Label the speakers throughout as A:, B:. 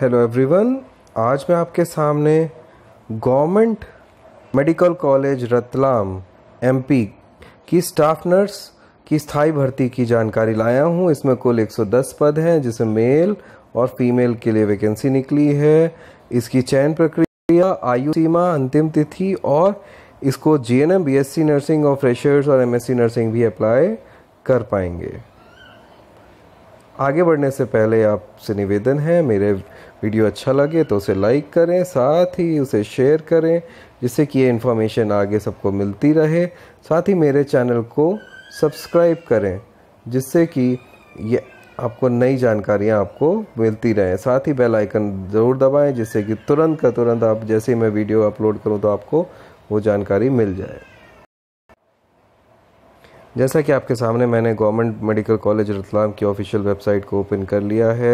A: hello everyone आज मैं आपके सामने government medical college Ratlam MP की स्टाफ नर्स की स्थायी भर्ती की जानकारी लाया हूं इसमें कुल 110 पद हैं जिसमें मेल और फीमेल के लिए वैकेंसी निकली है इसकी चयन प्रक्रिया आयु सीमा अंतिम तिथि और इसको G N M B S C nursing और फ्रेशर्स और एम एस सी नर्सिंग भी अप्लाई कर पाएंगे आगे बढ़ने से पहले आपसे निवेदन है मेरे वीडियो अच्छा लगे तो उसे लाइक करें साथ ही उसे शेयर करें जिससे कि ये इन्फॉर्मेशन आगे सबको मिलती रहे साथ ही मेरे चैनल को सब्सक्राइब करें जिससे कि ये आपको नई जानकारियाँ आपको मिलती रहें साथ ही बेल आइकन ज़रूर दबाएं जिससे कि तुरंत का तुरंत आप जैसे ही मैं वीडियो अपलोड करूँ तो आपको वो जानकारी मिल जाए जैसा कि आपके सामने मैंने गवर्नमेंट मेडिकल कॉलेज रतलाम की ऑफिशियल वेबसाइट को ओपन कर लिया है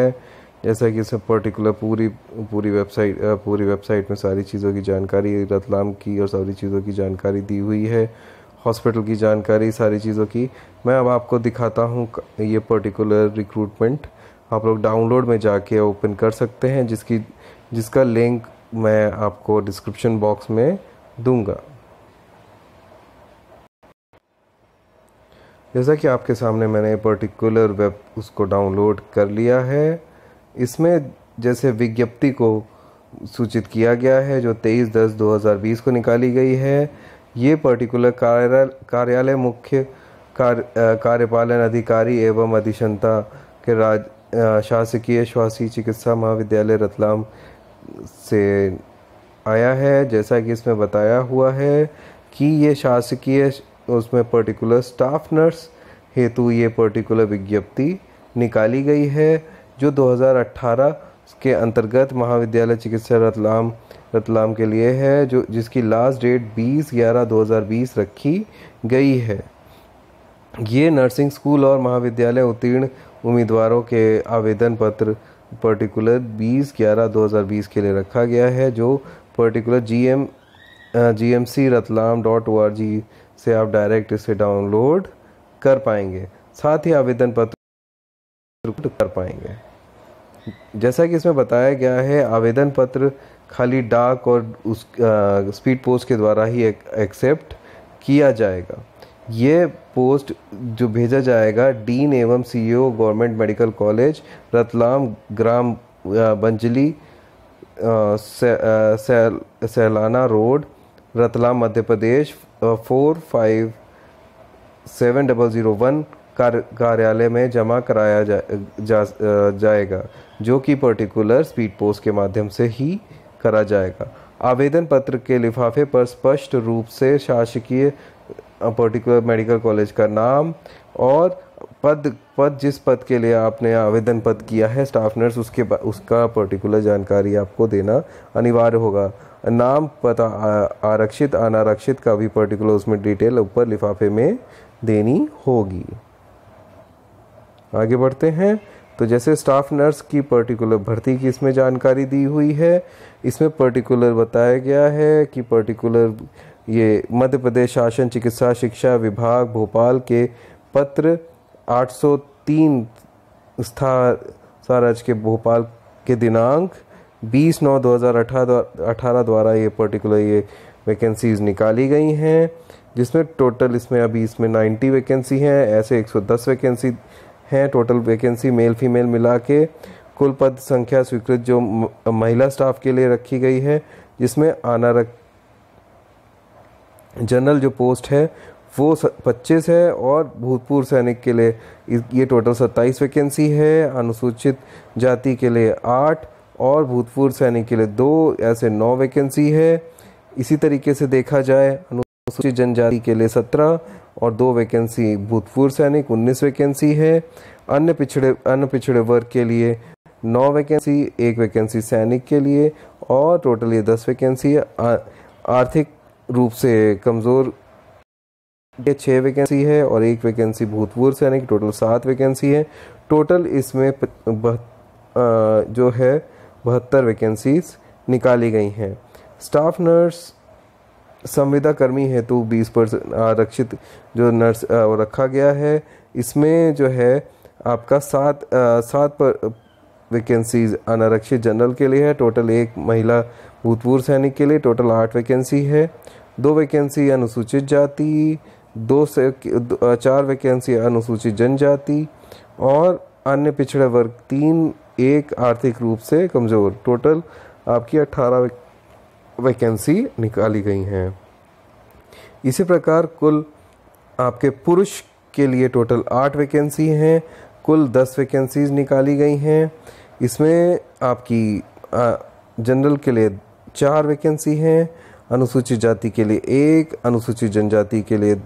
A: जैसा कि इसमें पर्टिकुलर पूरी पूरी वेबसाइट पूरी वेबसाइट में सारी चीज़ों की जानकारी रतलाम की और सारी चीज़ों की जानकारी दी हुई है हॉस्पिटल की जानकारी सारी चीज़ों की मैं अब आपको दिखाता हूँ ये पर्टिकुलर रिक्रूटमेंट आप लोग डाउनलोड में जाके ओपन कर सकते हैं जिसकी जिसका लिंक मैं आपको डिस्क्रिप्शन बॉक्स में दूंगा जैसा कि आपके सामने मैंने पर्टिकुलर वेब उसको डाउनलोड कर लिया है इसमें जैसे विज्ञप्ति को सूचित किया गया है जो 23 दस 2020 को निकाली गई है ये पर्टिकुलर कार्यालय मुख्य कार्य कार्यपालन अधिकारी एवं अधिशंता के राज शासकीय श्वासी चिकित्सा महाविद्यालय रतलाम से आया है जैसा कि इसमें बताया हुआ है कि ये शासकीय उसमें पर्टिकुलर स्टाफ नर्स हेतु ये पर्टिकुलर विज्ञप्ति निकाली गई है जो 2018 के अंतर्गत महाविद्यालय चिकित्सा रतलाम रतलाम के लिए है जो जिसकी लास्ट डेट 20 ग्यारह 2020 रखी गई है ये नर्सिंग स्कूल और महाविद्यालय उत्तीर्ण उम्मीदवारों के आवेदन पत्र पर्टिकुलर 20 ग्यारह 2020 के लिए रखा गया है जो particular G M G M C Ratlam dot O R G से आप डायरेक्ट इसे डाउनलोड कर पाएंगे साथ ही आवेदन पत्र कर पाएंगे जैसा कि इसमें बताया गया है आवेदन पत्र खाली डाक और उस स्पीड पोस्ट के द्वारा ही एक्सेप्ट किया जाएगा ये पोस्ट जो भेजा जाएगा डीन एवं CEO government medical college Ratlam ग्राम बंजली सैलाना से, road Ratlam Madhya Pradesh four five seven double zero one कार्यालय में जमा कराया जा, जा, जाएगा जो कि पर्टिकुलर स्पीड पोस्ट के माध्यम से ही करा जाएगा आवेदन पत्र के लिफाफे पर स्पष्ट रूप से शासकीय पर्टिकुलर मेडिकल कॉलेज का नाम और पद पद जिस पद के लिए आपने आवेदन पद किया है स्टाफ नर्स उसके उसका पर्टिकुलर जानकारी आपको देना अनिवार्य होगा नाम पता आरक्षित अनारक्षित का भी पर्टिकुलर उसमें डिटेल ऊपर लिफाफे में देनी होगी आगे बढ़ते हैं तो जैसे स्टाफ नर्स की पर्टिकुलर भर्ती की इसमें जानकारी दी हुई है इसमें पर्टिकुलर बताया गया है कि पर्टिकुलर ये मध्य प्रदेश शासन चिकित्सा शिक्षा विभाग भोपाल के पत्र 803 सौ तीन के भोपाल के दिनांक बीस नौ दो हज़ार अठारह द्वारा ये पर्टिकुलर ये वैकेंसीज निकाली गई हैं जिसमें टोटल इसमें अभी इसमें नाइन्टी वैकेंसी हैं ऐसे एक सौ दस वैकेंसी हैं टोटल वैकेंसी मेल फीमेल मिला के कुल पद संख्या स्वीकृत जो महिला स्टाफ के लिए रखी गई है जिसमें आना रख जनरल जो पोस्ट है वो पच्चीस है और भूतपूर्व सैनिक के लिए ये टोटल सत्ताईस वैकेंसी है अनुसूचित जाति के लिए आठ और भूतपूर्व सैनिक के लिए दो ऐसे नौ वैकेंसी है इसी तरीके से देखा जाए अनुसूचित जनजाति के लिए सत्रह और दो वैकेंसी भूतपूर्व सैनिक उन्नीस वैकेंसी है अन्य पिछड़े अन्य पिछड़े वर्ग के लिए नौ वैकेंसी एक वैकेंसी सैनिक के लिए और टोटल ये दस वैकेंसी है आर्थिक रूप से कमज़ोर ये छः वैकेंसी है और एक वैकेंसी भूतपूर्व सैनिक टोटल सात वैकेंसी है टोटल इसमें जो है बहत्तर वैकेंसीज निकाली गई हैं स्टाफ नर्स संविदा कर्मी हेतु बीस परसेंट आरक्षित जो नर्स रखा गया है इसमें जो है आपका सात सात पर वैकेंसीज अनारक्षित जनरल के लिए है टोटल एक महिला भूतपूर्व सैनिक के लिए टोटल आठ वैकेंसी है दो वैकेंसी अनुसूचित जाति दो से चार वैकेंसी अनुसूचित जनजाति और अन्य पिछड़े वर्ग तीन एक आर्थिक रूप से कमज़ोर टोटल आपकी 18 वैकेंसी निकाली गई हैं इसी प्रकार कुल आपके पुरुष के लिए टोटल आठ वैकेंसी हैं कुल दस वैकेंसीज निकाली गई हैं इसमें आपकी जनरल के लिए चार वैकेंसी हैं अनुसूचित जाति के लिए एक अनुसूचित जनजाति के लिए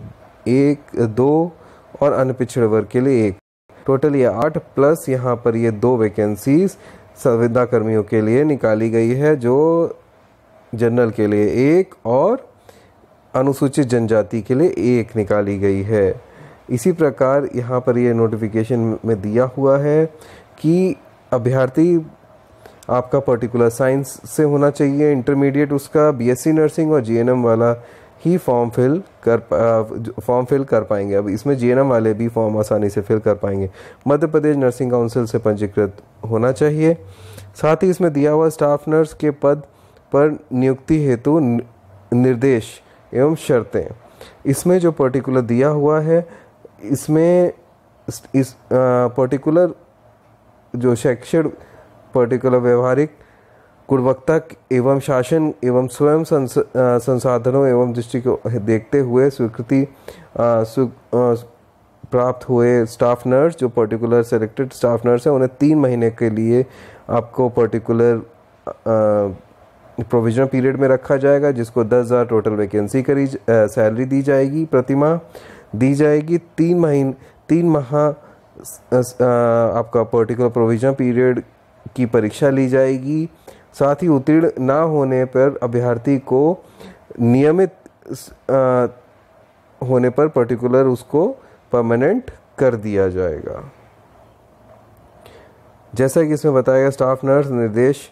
A: एक दो और अन्य पिछड़े वर्ग के लिए एक टोटल ये आठ प्लस यहाँ पर ये दो वैकेंसीज संविदा कर्मियों के लिए निकाली गई है जो जनरल के लिए एक और अनुसूचित जनजाति के लिए एक निकाली गई है इसी प्रकार यहाँ पर ये नोटिफिकेशन में दिया हुआ है कि अभ्यर्थी आपका पर्टिकुलर साइंस से होना चाहिए इंटरमीडिएट उसका बीएससी नर्सिंग और जीएनएम वाला ही फॉर्म फिल कर फॉर्म फिल कर पाएंगे अब इसमें जे वाले भी फॉर्म आसानी से फिल कर पाएंगे मध्य प्रदेश नर्सिंग काउंसिल से पंजीकृत होना चाहिए साथ ही इसमें दिया हुआ स्टाफ नर्स के पद पर नियुक्ति हेतु निर्देश एवं शर्तें इसमें जो पर्टिकुलर दिया हुआ है इसमें इस, इस पर्टिकुलर जो शैक्षण पर्टिकुलर व्यवहारिक गुणवत्ता एवं शासन एवं स्वयं संस, संसाधनों एवं दृष्टि को देखते हुए स्वीकृति प्राप्त हुए स्टाफ नर्स जो पर्टिकुलर सेलेक्टेड स्टाफ नर्स हैं उन्हें तीन महीने के लिए आपको पर्टिकुलर प्रोविजनल पीरियड में रखा जाएगा जिसको दस हज़ार टोटल वैकेंसी करी सैलरी दी जाएगी प्रतिमा दी जाएगी तीन महीने तीन माह आपका पर्टिकुलर प्रोविजनल पीरियड की परीक्षा ली जाएगी साथ ही उत्तीर्ण ना होने पर अभ्यर्थी को नियमित होने पर पर्टिकुलर उसको परमानेंट कर दिया जाएगा जैसा कि इसमें बताया गया स्टाफ नर्स निर्देश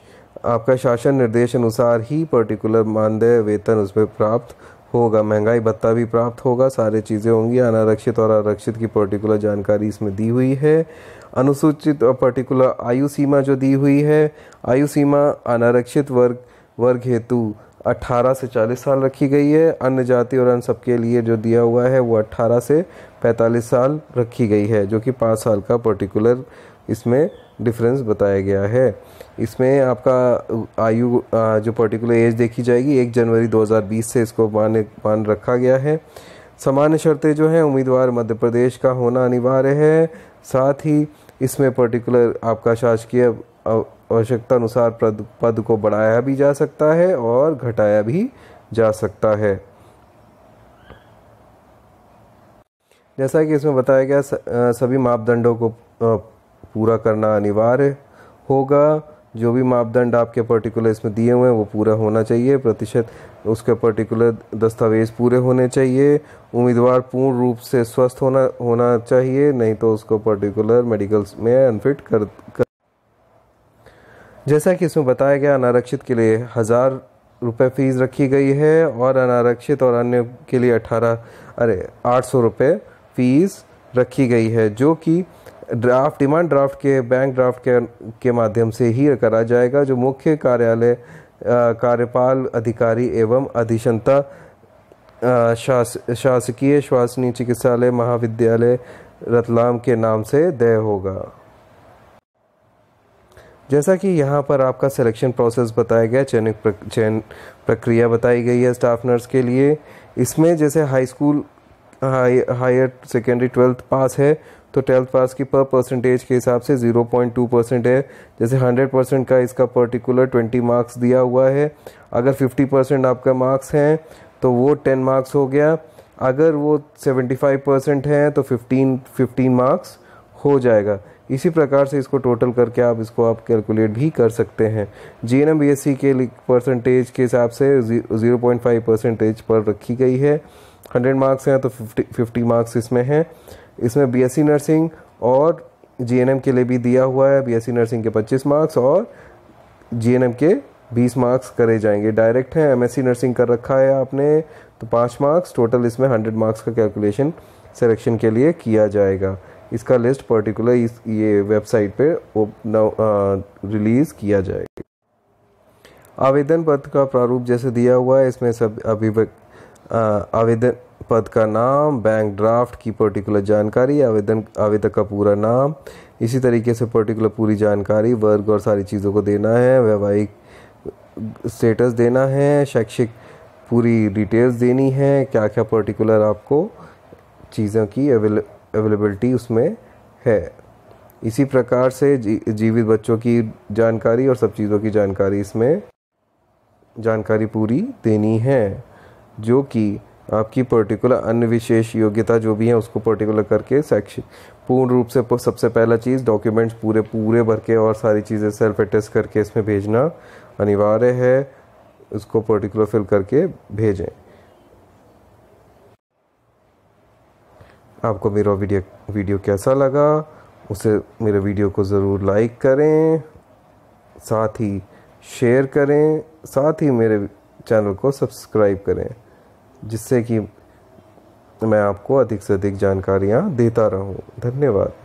A: आपका शासन निर्देश अनुसार ही पर्टिकुलर मानदेय वेतन उसमें प्राप्त होगा महंगाई भत्ता भी प्राप्त होगा सारे चीज़ें होंगी अनारक्षित और आरक्षित की पर्टिकुलर जानकारी इसमें दी हुई है अनुसूचित और पर्टिकुलर आयु सीमा जो दी हुई है आयु सीमा अनारक्षित वर्ग वर्ग हेतु 18 से 40 साल रखी गई है अन्य जाति और अन्य सबके लिए जो दिया हुआ है वो 18 से 45 साल रखी गई है जो कि पाँच साल का पर्टिकुलर इसमें डिफरेंस बताया गया है इसमें आपका आयु जो पर्टिकुलर एज देखी जाएगी एक जनवरी 2020 से इसको मान मान रखा गया है सामान्य शर्तें जो हैं उम्मीदवार मध्य प्रदेश का होना अनिवार्य है साथ ही इसमें पर्टिकुलर आपका शासकीय आवश्यकता अनुसार पद को बढ़ाया भी जा सकता है और घटाया भी जा सकता है जैसा कि इसमें बताया गया सभी मापदंडों को पूरा करना अनिवार्य होगा जो भी मापदंड आपके पर्टिकुलर इसमें दिए हुए हैं वो पूरा होना चाहिए प्रतिशत उसके पर्टिकुलर दस्तावेज पूरे होने चाहिए उम्मीदवार पूर्ण रूप से स्वस्थ होना होना चाहिए नहीं तो उसको पर्टिकुलर मेडिकल्स में अनफिट कर, कर जैसा कि इसमें बताया गया अनारक्षित के लिए हज़ार रुपये फ़ीस रखी गई है और अनारक्षित और अन्य के लिए अठारह अरे आठ सौ रुपये फ़ीस रखी गई है जो कि ड्राफ्ट डिमांड ड्राफ्ट के बैंक ड्राफ्ट के के माध्यम से ही करा जाएगा जो मुख्य कार्यालय कार्यपाल अधिकारी एवं अधिशंता शास, शासकीय श्वासनी चिकित्सालय महाविद्यालय रतलाम के नाम से दय होगा जैसा कि यहाँ पर आपका सिलेक्शन प्रोसेस बताया गया चयन चयन प्रक्रिया बताई गई है स्टाफ नर्स के लिए इसमें जैसे high school high higher secondary twelfth pass है तो ट्वेल्थ पास की पर परसेंटेज के हिसाब से 0.2 परसेंट है जैसे 100 परसेंट का इसका पर्टिकुलर 20 मार्क्स दिया हुआ है अगर 50 परसेंट आपका मार्क्स हैं तो वो 10 मार्क्स हो गया अगर वो 75 परसेंट हैं तो 15 15 मार्क्स हो जाएगा इसी प्रकार से इसको टोटल करके आप इसको आप कैलकुलेट भी कर सकते हैं G N M B S C के परसेंटेज के हिसाब से ज़ीरो पॉइंट फाइव परसेंटेज पर रखी गई है हंड्रेड मार्क्स हैं तो फिफ्टी फिफ्टी मार्क्स इसमें हैं इसमें बी एस सी नर्सिंग और जी एन एम के लिए भी दिया हुआ है बी एस सी नर्सिंग के पच्चीस मार्क्स और जी एन एम के बीस मार्क्स करे जाएंगे डायरेक्ट हैं एम एस सी नर्सिंग कर रखा है आपने तो पाँच मार्क्स टोटल इसमें हंड्रेड मार्क्स का कैलकुलेशन सिलेक्शन के लिए किया जाएगा इसका लिस्ट पर्टिकुलर इस ये वेबसाइट पे रिलीज़ किया जाएगा आवेदन पत्र का प्रारूप जैसे दिया हुआ है इसमें सब अभिव्यक्त आवेदन पद का नाम बैंक ड्राफ्ट की पर्टिकुलर जानकारी आवेदन आवेदक का पूरा नाम इसी तरीके से पर्टिकुलर पूरी जानकारी वर्ग और सारी चीज़ों को देना है वैवाहिक स्टेटस देना है शैक्षिक पूरी डिटेल्स देनी है क्या क्या पर्टिकुलर आपको चीज़ों की अवेले अवेलेबिलिटी उसमें है इसी प्रकार से जी, जीवित बच्चों की जानकारी और सब चीज़ों की जानकारी इसमें जानकारी पूरी देनी है जो कि आपकी पर्टिकुलर अन्य विशेष योग्यता जो भी है उसको पर्टिकुलर करके सेक्शन पूर्ण रूप से सबसे पहला चीज़ डॉक्यूमेंट्स पूरे पूरे भर के और सारी चीज़ें सेल्फ अटेस्ट करके इसमें भेजना अनिवार्य है उसको पर्टिकुलर फिल करके भेजें आपको मेरा वीडियो वीडियो कैसा लगा उसे मेरे वीडियो को ज़रूर लाइक करें साथ ही शेयर करें साथ ही मेरे चैनल को सब्सक्राइब करें जिससे कि मैं आपको अधिक से अधिक जानकारियाँ देता रहूँ धन्यवाद